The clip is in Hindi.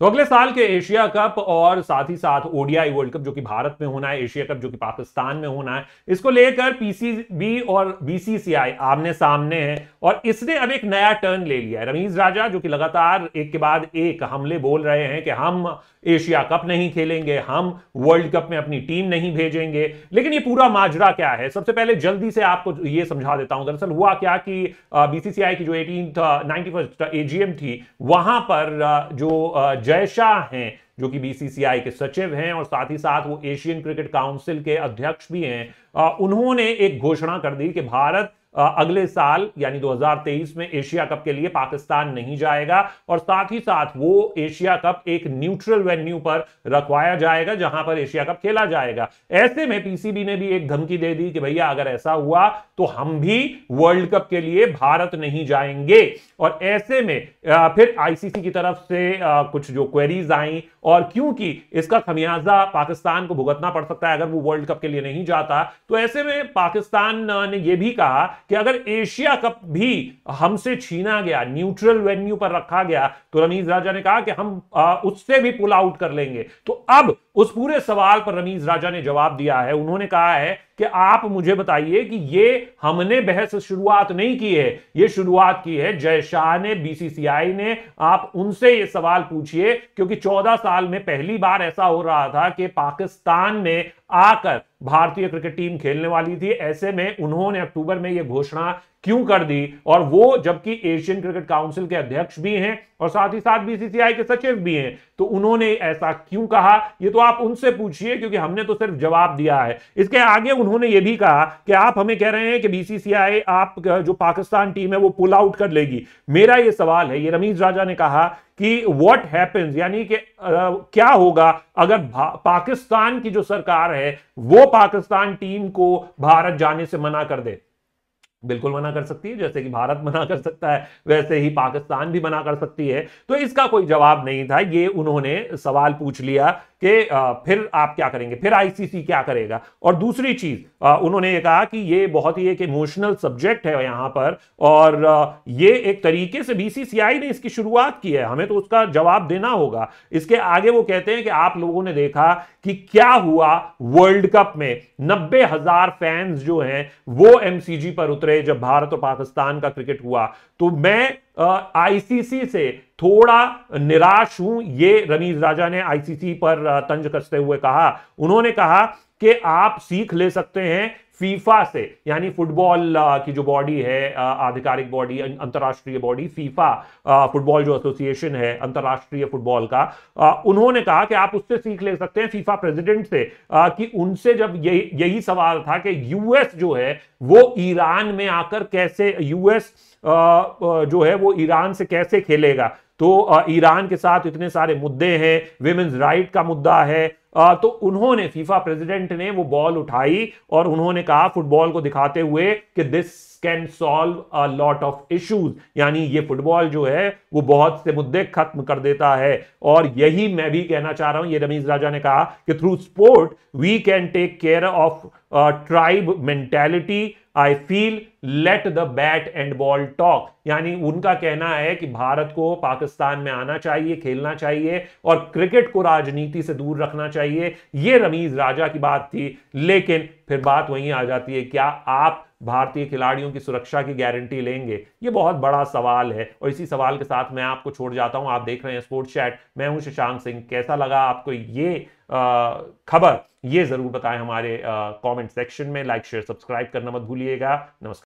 तो अगले साल के एशिया कप और साथ ही साथ ओडीआई वर्ल्ड कप जो कि भारत में होना है एशिया कप जो कि पाकिस्तान में होना है इसको लेकर पीसीबी और बीसीसीआई आमने सामने है और इसने अब एक नया टर्न ले लिया है रमीज राजा जो कि लगातार एक के बाद एक हमले बोल रहे हैं कि हम एशिया कप नहीं खेलेंगे हम वर्ल्ड कप में अपनी टीम नहीं भेजेंगे लेकिन ये पूरा माजरा क्या है सबसे पहले जल्दी से आपको ये समझा देता हूं दरअसल हुआ क्या कि बीसीसीआई की जो एटीन नाइनटी फर्स्ट एजीएम थी वहां पर जो जय शाह हैं जो कि बीसीसीआई के सचिव हैं और साथ ही साथ वो एशियन क्रिकेट काउंसिल के अध्यक्ष भी हैं उन्होंने एक घोषणा कर दी कि भारत अगले साल यानी 2023 में एशिया कप के लिए पाकिस्तान नहीं जाएगा और साथ ही साथ वो एशिया कप एक न्यूट्रल वेन्यू पर रखवाया जाएगा जहां पर एशिया कप खेला जाएगा ऐसे में पीसीबी ने भी एक धमकी दे दी कि भैया अगर ऐसा हुआ तो हम भी वर्ल्ड कप के लिए भारत नहीं जाएंगे और ऐसे में फिर आईसीसी की तरफ से कुछ जो क्वेरीज आई और क्योंकि इसका खमियाजा पाकिस्तान को भुगतना पड़ सकता है अगर वो वर्ल्ड कप के लिए नहीं जाता तो ऐसे में पाकिस्तान ने यह भी कहा कि अगर एशिया कप भी हमसे छीना गया न्यूट्रल वेन्यू पर रखा गया तो रमीज राजा ने कहा कि हम उससे भी पुल आउट कर लेंगे तो अब उस पूरे सवाल पर रमीज राजा ने जवाब दिया है उन्होंने कहा है कि आप मुझे बताइए कि ये हमने बहस शुरुआत नहीं की है ये शुरुआत की है जय शाह ने बीसीसीआई ने आप उनसे ये सवाल पूछिए क्योंकि 14 साल साल में पहली बार ऐसा हो रहा था कि पाकिस्तान में आकर भारतीय क्रिकेट टीम खेलने वाली थी ऐसे में उन्होंने अक्टूबर में यह घोषणा क्यों कर दी और वो जबकि एशियन क्रिकेट काउंसिल के अध्यक्ष भी हैं और साथ ही साथ बीसीसीआई के सचिव भी हैं तो उन्होंने ऐसा क्यों कहा ये तो आप उनसे पूछिए क्योंकि हमने तो सिर्फ जवाब दिया है इसके आगे उन्होंने ये भी कहा कि आप हमें कह रहे हैं कि बीसीसीआई आप जो पाकिस्तान टीम है वो पुल आउट कर लेगी मेरा ये सवाल है ये रमीश राजा ने कहा कि वॉट हैपेंस यानी कि क्या होगा अगर पाकिस्तान की जो सरकार है है वो पाकिस्तान टीम को भारत जाने से मना कर दे बिल्कुल मना कर सकती है जैसे कि भारत मना कर सकता है वैसे ही पाकिस्तान भी मना कर सकती है तो इसका कोई जवाब नहीं था ये उन्होंने सवाल पूछ लिया कि फिर आप क्या करेंगे फिर आईसीसी क्या करेगा और दूसरी चीज उन्होंने ये कहा कि ये बहुत ही एक इमोशनल सब्जेक्ट है यहां पर और ये एक तरीके से बीसीसीआई ने इसकी शुरुआत की है हमें तो उसका जवाब देना होगा इसके आगे वो कहते हैं कि आप लोगों ने देखा कि क्या हुआ वर्ल्ड कप में नब्बे हजार फैंस जो हैं वो एमसीजी पर उतरे गए जब भारत और पाकिस्तान का क्रिकेट हुआ तो मैं आईसीसी से थोड़ा निराश हूं ये रमीज राजा ने आईसीसी पर तंज कसते हुए कहा उन्होंने कहा कि आप सीख ले सकते हैं फीफा से यानी फुटबॉल की जो बॉडी है आधिकारिक बॉडी अं, अंतर्राष्ट्रीय बॉडी फीफा फुटबॉल जो एसोसिएशन है अंतर्राष्ट्रीय फुटबॉल का उन्होंने कहा कि आप उससे सीख ले सकते हैं फीफा प्रेसिडेंट से कि उनसे जब यही यही सवाल था कि यूएस जो है वो ईरान में आकर कैसे यूएस जो है वो ईरान से कैसे खेलेगा तो ईरान के साथ इतने सारे मुद्दे हैं वेमेन्स राइट का मुद्दा है तो उन्होंने फीफा प्रेसिडेंट ने वो बॉल उठाई और उन्होंने कहा फुटबॉल को दिखाते हुए कि this can solve a lot of issues यानी ये फुटबॉल जो है वो बहुत से मुद्दे खत्म कर देता है और यही मैं भी कहना चाह रहा हूं ये रमीज राजा ने कहा कि through sport we can take care of tribe mentality I feel let the bat and ball talk यानी उनका कहना है कि भारत को पाकिस्तान में आना चाहिए खेलना चाहिए और क्रिकेट को राजनीति से दूर रखना चाहिए ये रमीज राजा की बात थी लेकिन फिर बात वहीं आ जाती है क्या आप भारतीय खिलाड़ियों की सुरक्षा की गारंटी लेंगे ये बहुत बड़ा सवाल है और इसी सवाल के साथ मैं आपको छोड़ जाता हूं आप देख रहे हैं स्पोर्ट्स चैट मैं हूं शशांक सिंह कैसा लगा आपको ये खबर ये जरूर बताएं हमारे कमेंट सेक्शन में लाइक शेयर सब्सक्राइब करना मत भूलिएगा नमस्कार